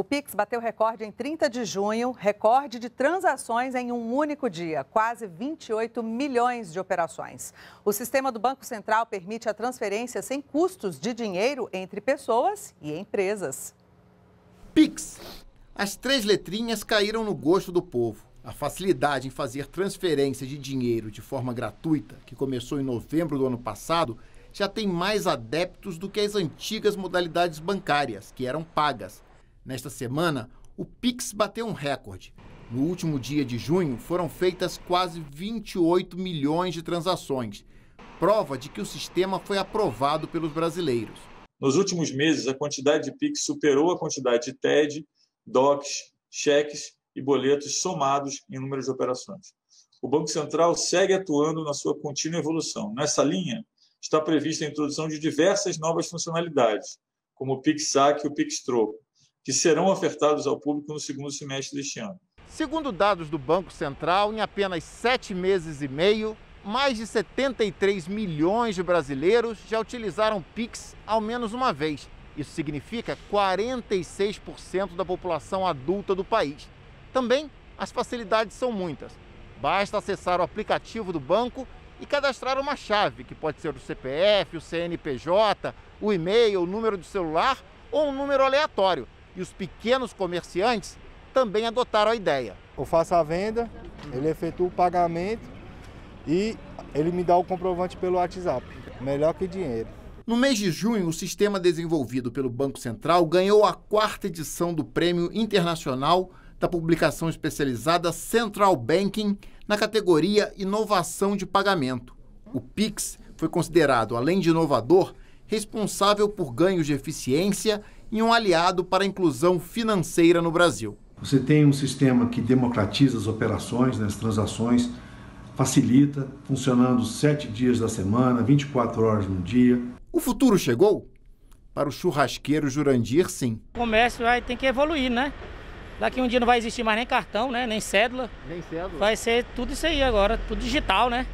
O Pix bateu recorde em 30 de junho, recorde de transações em um único dia, quase 28 milhões de operações. O sistema do Banco Central permite a transferência sem custos de dinheiro entre pessoas e empresas. Pix. As três letrinhas caíram no gosto do povo. A facilidade em fazer transferência de dinheiro de forma gratuita, que começou em novembro do ano passado, já tem mais adeptos do que as antigas modalidades bancárias, que eram pagas Nesta semana, o Pix bateu um recorde. No último dia de junho, foram feitas quase 28 milhões de transações, prova de que o sistema foi aprovado pelos brasileiros. Nos últimos meses, a quantidade de PIX superou a quantidade de TED, DOCs, cheques e boletos somados em número de operações. O Banco Central segue atuando na sua contínua evolução. Nessa linha, está prevista a introdução de diversas novas funcionalidades, como o PIX Saque e o PIX Troco, que serão ofertados ao público no segundo semestre deste ano. Segundo dados do Banco Central, em apenas sete meses e meio, mais de 73 milhões de brasileiros já utilizaram Pix ao menos uma vez. Isso significa 46% da população adulta do país. Também as facilidades são muitas. Basta acessar o aplicativo do banco e cadastrar uma chave, que pode ser o CPF, o CNPJ, o e-mail, o número de celular ou um número aleatório e os pequenos comerciantes também adotaram a ideia. Eu faço a venda, ele efetua o pagamento e ele me dá o comprovante pelo WhatsApp. Melhor que dinheiro. No mês de junho, o sistema desenvolvido pelo Banco Central ganhou a quarta edição do Prêmio Internacional da publicação especializada Central Banking na categoria Inovação de Pagamento. O Pix foi considerado, além de inovador, responsável por ganhos de eficiência e um aliado para a inclusão financeira no Brasil. Você tem um sistema que democratiza as operações, né, as transações, facilita, funcionando sete dias da semana, 24 horas no dia. O futuro chegou? Para o churrasqueiro Jurandir, sim. O comércio vai ter que evoluir, né? Daqui um dia não vai existir mais nem cartão, né? Nem cédula. Nem cédula. Vai ser tudo isso aí agora, tudo digital, né?